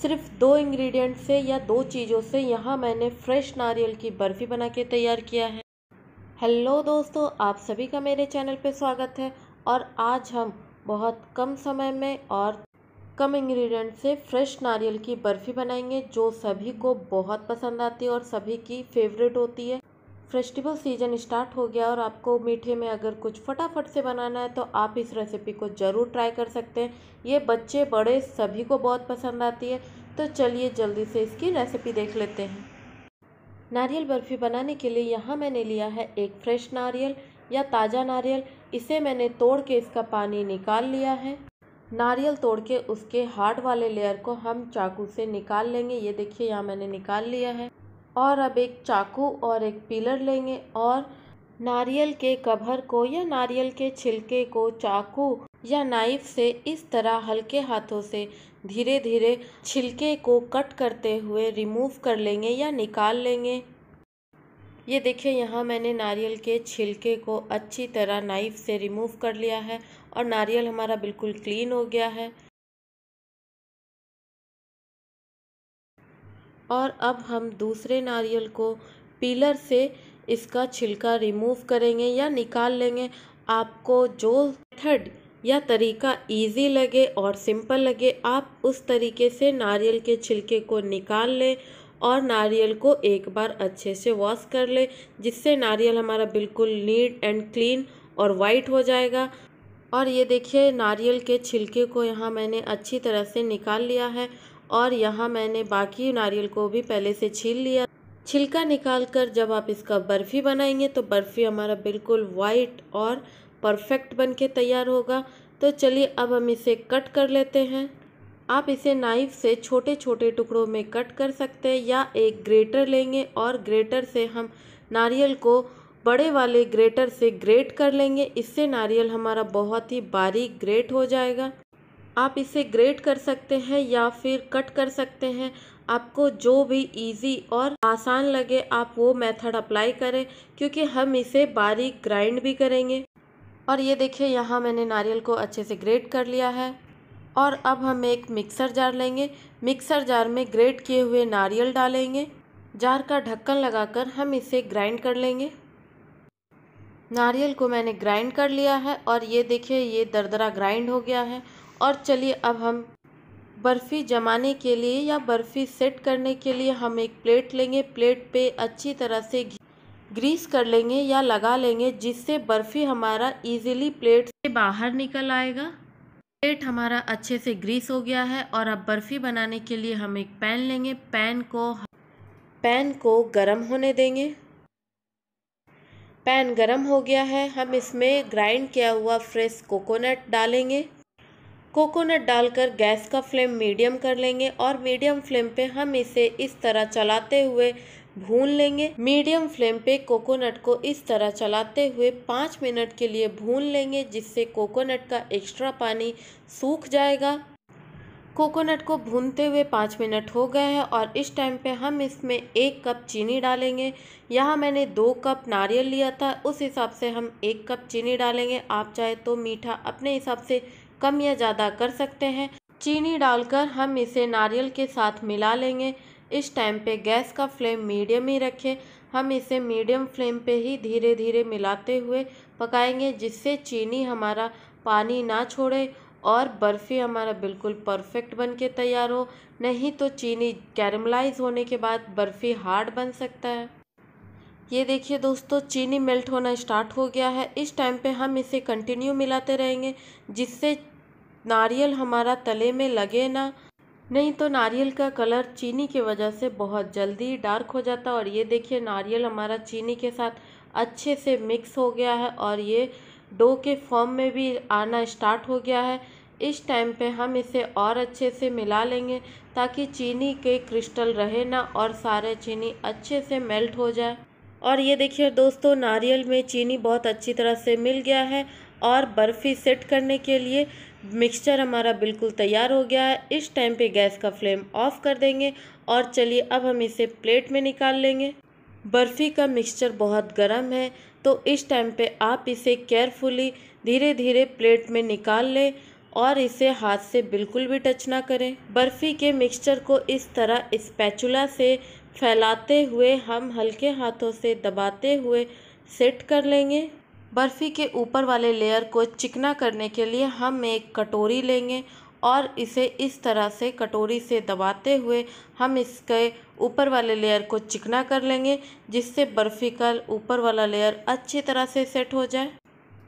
सिर्फ दो इंग्रेडिएंट से या दो चीज़ों से यहाँ मैंने फ्रेश नारियल की बर्फ़ी बना के तैयार किया है हेलो दोस्तों आप सभी का मेरे चैनल पे स्वागत है और आज हम बहुत कम समय में और कम इंग्रेडिएंट से फ्रेश नारियल की बर्फ़ी बनाएंगे जो सभी को बहुत पसंद आती है और सभी की फेवरेट होती है फेस्टिवल सीजन स्टार्ट हो गया और आपको मीठे में अगर कुछ फटाफट से बनाना है तो आप इस रेसिपी को ज़रूर ट्राई कर सकते हैं ये बच्चे बड़े सभी को बहुत पसंद आती है तो चलिए जल्दी से इसकी रेसिपी देख लेते हैं नारियल बर्फ़ी बनाने के लिए यहाँ मैंने लिया है एक फ्रेश नारियल या ताज़ा नारियल इसे मैंने तोड़ के इसका पानी निकाल लिया है नारियल तोड़ के उसके हार्ड वाले लेयर को हम चाकू से निकाल लेंगे ये देखिए यहाँ मैंने निकाल लिया है और अब एक चाकू और एक पिलर लेंगे और नारियल के कभर को या नारियल के छिलके को चाकू या नाइफ से इस तरह हल्के हाथों से धीरे धीरे छिलके को कट करते हुए रिमूव कर लेंगे या निकाल लेंगे ये देखिए यहाँ मैंने नारियल के छिलके को अच्छी तरह नाइफ से रिमूव कर लिया है और नारियल हमारा बिल्कुल क्लीन हो गया है और अब हम दूसरे नारियल को पीलर से इसका छिलका रिमूव करेंगे या निकाल लेंगे आपको जो मेथड या तरीका इजी लगे और सिंपल लगे आप उस तरीके से नारियल के छिलके को निकाल लें और नारियल को एक बार अच्छे से वॉश कर लें जिससे नारियल हमारा बिल्कुल नीट एंड क्लीन और वाइट हो जाएगा और ये देखिए नारियल के छिलके को यहाँ मैंने अच्छी तरह से निकाल लिया है और यहाँ मैंने बाकी नारियल को भी पहले से छील लिया छिलका निकाल कर जब आप इसका बर्फ़ी बनाएंगे तो बर्फ़ी हमारा बिल्कुल वाइट और परफेक्ट बन के तैयार होगा तो चलिए अब हम इसे कट कर लेते हैं आप इसे नाइफ से छोटे छोटे टुकड़ों में कट कर सकते हैं या एक ग्रेटर लेंगे और ग्रेटर से हम नारियल को बड़े वाले ग्रेटर से ग्रेट कर लेंगे इससे नारियल हमारा बहुत ही बारीक ग्रेट हो जाएगा आप इसे ग्रेट कर सकते हैं या फिर कट कर सकते हैं आपको जो भी इजी और आसान लगे आप वो मेथड अप्लाई करें क्योंकि हम इसे बारीक ग्राइंड भी करेंगे और ये देखिए यहाँ मैंने नारियल को अच्छे से ग्रेट कर लिया है और अब हम एक मिक्सर जार लेंगे मिक्सर जार में ग्रेट किए हुए नारियल डालेंगे जार का ढक्कन लगाकर हम इसे ग्राइंड कर लेंगे नारियल को मैंने ग्राइंड कर लिया है और ये देखिए ये दरदरा ग्राइंड हो गया है और चलिए अब हम बर्फ़ी जमाने के लिए या बर्फ़ी सेट करने के लिए हम एक प्लेट लेंगे प्लेट पे अच्छी तरह से ग्रीस कर लेंगे या लगा लेंगे जिससे बर्फ़ी हमारा इजीली प्लेट से बाहर निकल आएगा प्लेट हमारा अच्छे से ग्रीस हो गया है और अब बर्फ़ी बनाने के लिए हम एक पैन लेंगे पैन को पैन को गर्म होने देंगे पैन गरम हो गया है हम इसमें ग्राइंड किया हुआ फ्रेश कोकोनट डालेंगे कोकोनट डालकर गैस का फ्लेम मीडियम कर लेंगे और मीडियम फ्लेम पे हम इसे इस तरह चलाते हुए भून लेंगे मीडियम फ्लेम पे कोकोनट को इस तरह चलाते हुए पाँच मिनट के लिए भून लेंगे जिससे कोकोनट का एक्स्ट्रा पानी सूख जाएगा कोकोनट को भूनते हुए पाँच मिनट हो गए हैं और इस टाइम पे हम इसमें एक कप चीनी डालेंगे यहाँ मैंने दो कप नारियल लिया था उस हिसाब से हम एक कप चीनी डालेंगे आप चाहे तो मीठा अपने हिसाब से कम या ज़्यादा कर सकते हैं चीनी डालकर हम इसे नारियल के साथ मिला लेंगे इस टाइम पे गैस का फ्लेम मीडियम ही रखें हम इसे मीडियम फ्लेम पे ही धीरे धीरे मिलाते हुए पकाएंगे जिससे चीनी हमारा पानी ना छोड़े और बर्फ़ी हमारा बिल्कुल परफ़ेक्ट बन के तैयार हो नहीं तो चीनी कैरमलाइज़ होने के बाद बर्फ़ी हार्ड बन सकता है ये देखिए दोस्तों चीनी मेल्ट होना स्टार्ट हो गया है इस टाइम पे हम इसे कंटिन्यू मिलाते रहेंगे जिससे नारियल हमारा तले में लगे ना नहीं तो नारियल का कलर चीनी की वजह से बहुत जल्दी डार्क हो जाता है और ये देखिए नारियल हमारा चीनी के साथ अच्छे से मिक्स हो गया है और ये डो के फॉर्म में भी आना स्टार्ट हो गया है इस टाइम पे हम इसे और अच्छे से मिला लेंगे ताकि चीनी के क्रिस्टल रहे ना और सारे चीनी अच्छे से मेल्ट हो जाए और ये देखिए दोस्तों नारियल में चीनी बहुत अच्छी तरह से मिल गया है और बर्फ़ी सेट करने के लिए मिक्सचर हमारा बिल्कुल तैयार हो गया है इस टाइम पे गैस का फ्लेम ऑफ कर देंगे और चलिए अब हम इसे प्लेट में निकाल लेंगे बर्फ़ी का मिक्सचर बहुत गर्म है तो इस टाइम पे आप इसे केयरफुली धीरे धीरे प्लेट में निकाल लें और इसे हाथ से बिल्कुल भी टच ना करें बर्फ़ी के मिक्सचर को इस तरह स्पैचुला से फैलाते हुए हम हल्के हाथों से दबाते हुए सेट कर लेंगे बर्फ़ी के ऊपर वाले लेयर को चिकना करने के लिए हम एक कटोरी लेंगे और इसे इस तरह से कटोरी से दबाते हुए हम इसके ऊपर वाले लेयर को चिकना कर लेंगे जिससे बर्फ़ी का ऊपर वाला लेयर अच्छी तरह से सेट हो जाए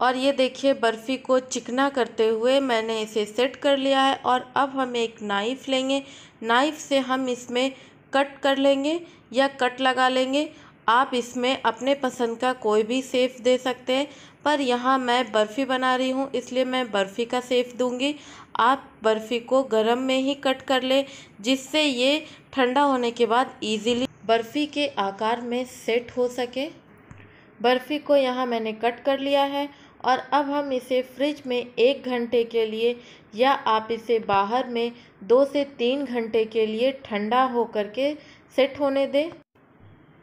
और ये देखिए बर्फ़ी को चिकना करते हुए मैंने इसे सेट कर लिया है और अब हम एक नाइफ़ लेंगे नाइफ़ से हम इसमें कट कर लेंगे या कट लगा लेंगे आप इसमें अपने पसंद का कोई भी सेफ़ दे सकते हैं पर यहाँ मैं बर्फ़ी बना रही हूँ इसलिए मैं बर्फ़ी का सेफ़ दूँगी आप बर्फ़ी को गर्म में ही कट कर ले जिससे ये ठंडा होने के बाद इजीली बर्फ़ी के आकार में सेट हो सके बर्फ़ी को यहाँ मैंने कट कर लिया है और अब हम इसे फ्रिज में एक घंटे के लिए या आप इसे बाहर में दो से तीन घंटे के लिए ठंडा होकर के सेट होने दें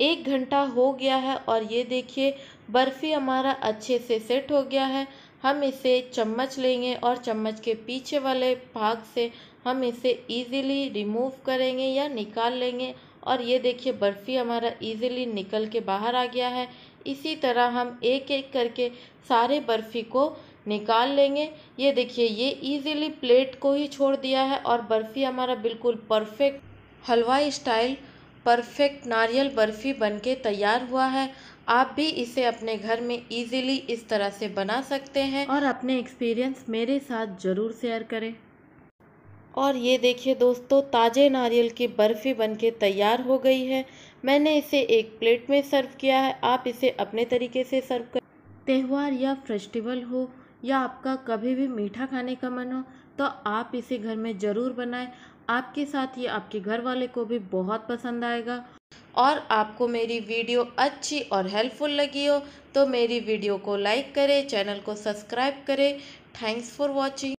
एक घंटा हो गया है और ये देखिए बर्फ़ी हमारा अच्छे से सेट हो गया है हम इसे चम्मच लेंगे और चम्मच के पीछे वाले भाग से हम इसे ईज़िली रिमूव करेंगे या निकाल लेंगे और ये देखिए बर्फ़ी हमारा इजीली निकल के बाहर आ गया है इसी तरह हम एक एक करके सारे बर्फ़ी को निकाल लेंगे ये देखिए ये इजीली प्लेट को ही छोड़ दिया है और बर्फ़ी हमारा बिल्कुल परफेक्ट हलवाई स्टाइल परफ़ेक्ट नारियल बर्फ़ी बनके तैयार हुआ है आप भी इसे अपने घर में इजीली इस तरह से बना सकते हैं और अपने एक्सपीरियंस मेरे साथ ज़रूर शेयर करें और ये देखिए दोस्तों ताज़े नारियल की बर्फ़ी बनके तैयार हो गई है मैंने इसे एक प्लेट में सर्व किया है आप इसे अपने तरीके से सर्व कर त्यौहार या फेस्टिवल हो या आपका कभी भी मीठा खाने का मन हो तो आप इसे घर में ज़रूर बनाएं आपके साथ ये आपके घर वाले को भी बहुत पसंद आएगा और आपको मेरी वीडियो अच्छी और हेल्पफुल लगी हो तो मेरी वीडियो को लाइक करें चैनल को सब्सक्राइब करें थैंक्स फॉर वॉचिंग